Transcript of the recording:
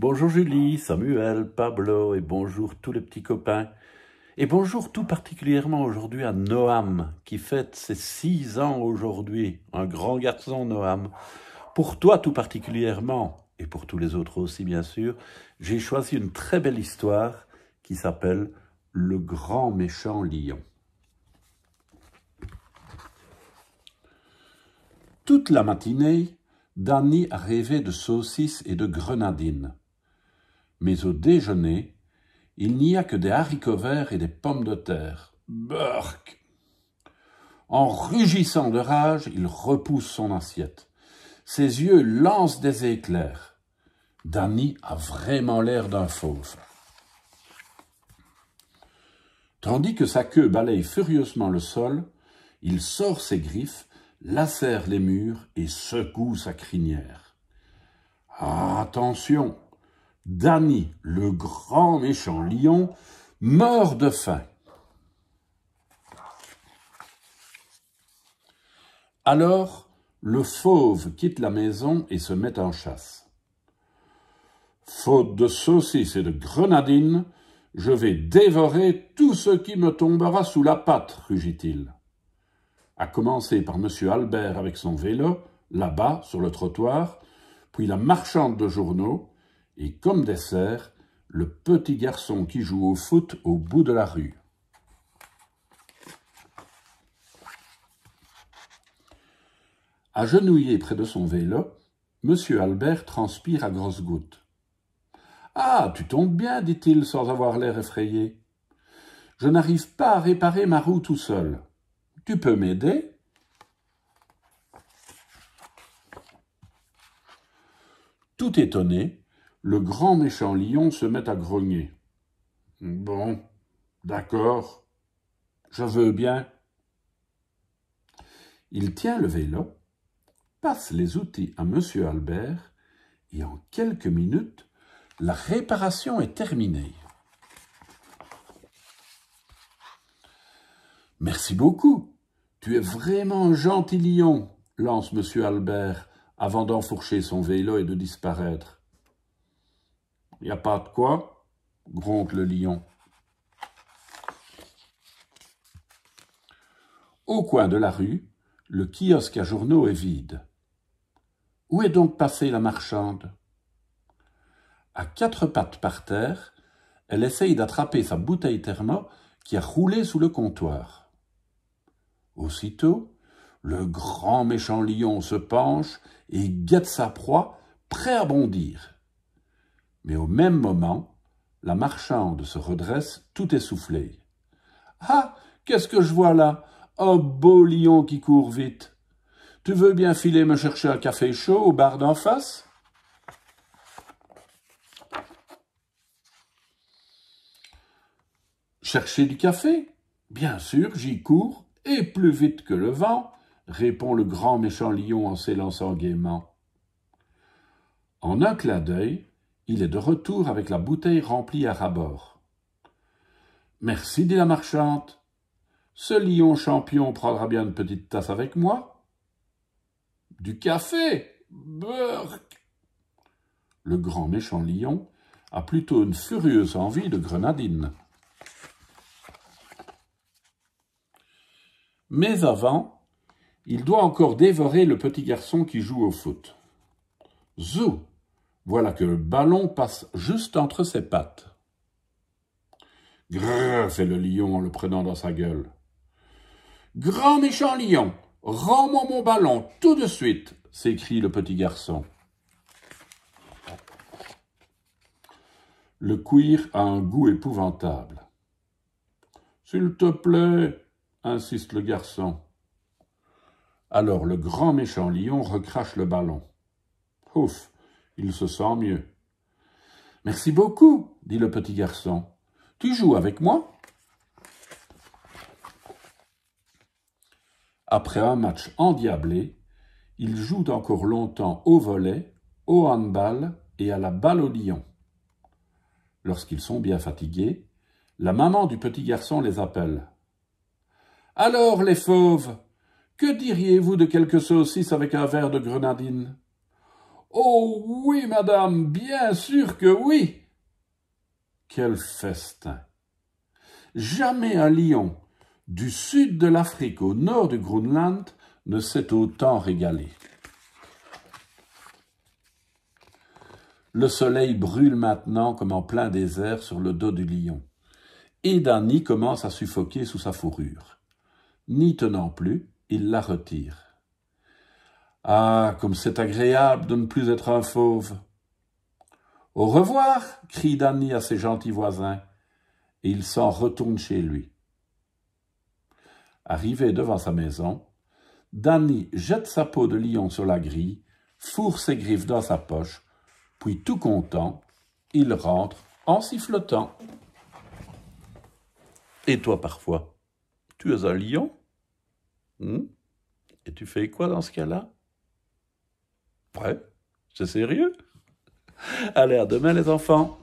Bonjour Julie, Samuel, Pablo et bonjour tous les petits copains. Et bonjour tout particulièrement aujourd'hui à Noam qui fête ses six ans aujourd'hui, un grand garçon Noam. Pour toi tout particulièrement, et pour tous les autres aussi bien sûr, j'ai choisi une très belle histoire qui s'appelle « Le grand méchant lion ». Toute la matinée, Danny a rêvé de saucisses et de grenadines. Mais au déjeuner, il n'y a que des haricots verts et des pommes de terre. Burk En rugissant de rage, il repousse son assiette. Ses yeux lancent des éclairs. Danny a vraiment l'air d'un fauve. Tandis que sa queue balaye furieusement le sol, il sort ses griffes, lacère les murs et secoue sa crinière. Attention Danny, le grand méchant lion, meurt de faim. Alors, le fauve quitte la maison et se met en chasse. Faute de saucisses et de grenadines, je vais dévorer tout ce qui me tombera sous la patte, rugit-il. À commencer par M. Albert avec son vélo, là-bas, sur le trottoir, puis la marchande de journaux, et comme dessert, le petit garçon qui joue au foot au bout de la rue. Agenouillé près de son vélo, M. Albert transpire à grosses gouttes. Ah, tu tombes bien, dit-il sans avoir l'air effrayé. Je n'arrive pas à réparer ma roue tout seul. Tu peux m'aider Tout étonné, le grand méchant lion se met à grogner. Bon, d'accord, je veux bien. Il tient le vélo, passe les outils à M. Albert et en quelques minutes, la réparation est terminée. Merci beaucoup. Tu es vraiment un gentil lion, lance M. Albert avant d'enfourcher son vélo et de disparaître. Il n'y a pas de quoi gronde le lion. Au coin de la rue, le kiosque à journaux est vide. Où est donc passée la marchande À quatre pattes par terre, elle essaye d'attraper sa bouteille thermo qui a roulé sous le comptoir. Aussitôt, le grand méchant lion se penche et guette sa proie, prêt à bondir. Mais au même moment, la marchande se redresse tout essoufflée. Ah Qu'est-ce que je vois là Un beau lion qui court vite Tu veux bien filer me chercher un café chaud au bar d'en face Chercher du café Bien sûr, j'y cours, et plus vite que le vent, répond le grand méchant lion en s'élançant gaiement. En un clin d'œil, il est de retour avec la bouteille remplie à rabord. Merci, dit la marchande. Ce lion champion prendra bien une petite tasse avec moi. Du café Burk Le grand méchant lion a plutôt une furieuse envie de grenadine. Mais avant, il doit encore dévorer le petit garçon qui joue au foot. Zou voilà que le ballon passe juste entre ses pattes. Grrr, fait le lion en le prenant dans sa gueule. Grand méchant lion, rends-moi mon ballon tout de suite, s'écrie le petit garçon. Le cuir a un goût épouvantable. S'il te plaît, insiste le garçon. Alors le grand méchant lion recrache le ballon. Ouf, il se sent mieux. Merci beaucoup, dit le petit garçon. Tu joues avec moi Après un match endiablé, ils jouent encore longtemps au volet, au handball et à la balle au lion. Lorsqu'ils sont bien fatigués, la maman du petit garçon les appelle. Alors, les fauves, que diriez-vous de quelques saucisses avec un verre de grenadine Oh oui, madame, bien sûr que oui. Quel festin. Jamais un lion, du sud de l'Afrique au nord du Groenland, ne s'est autant régalé. Le soleil brûle maintenant comme en plein désert sur le dos du lion, et Danny commence à suffoquer sous sa fourrure. N'y tenant plus, il la retire. Ah, comme c'est agréable de ne plus être un fauve. Au revoir, crie Danny à ses gentils voisins, et il s'en retourne chez lui. Arrivé devant sa maison, Danny jette sa peau de lion sur la grille, fourre ses griffes dans sa poche, puis tout content, il rentre en sifflotant. Et toi parfois, tu es un lion hmm Et tu fais quoi dans ce cas-là Ouais, c'est sérieux. Allez, à demain les enfants.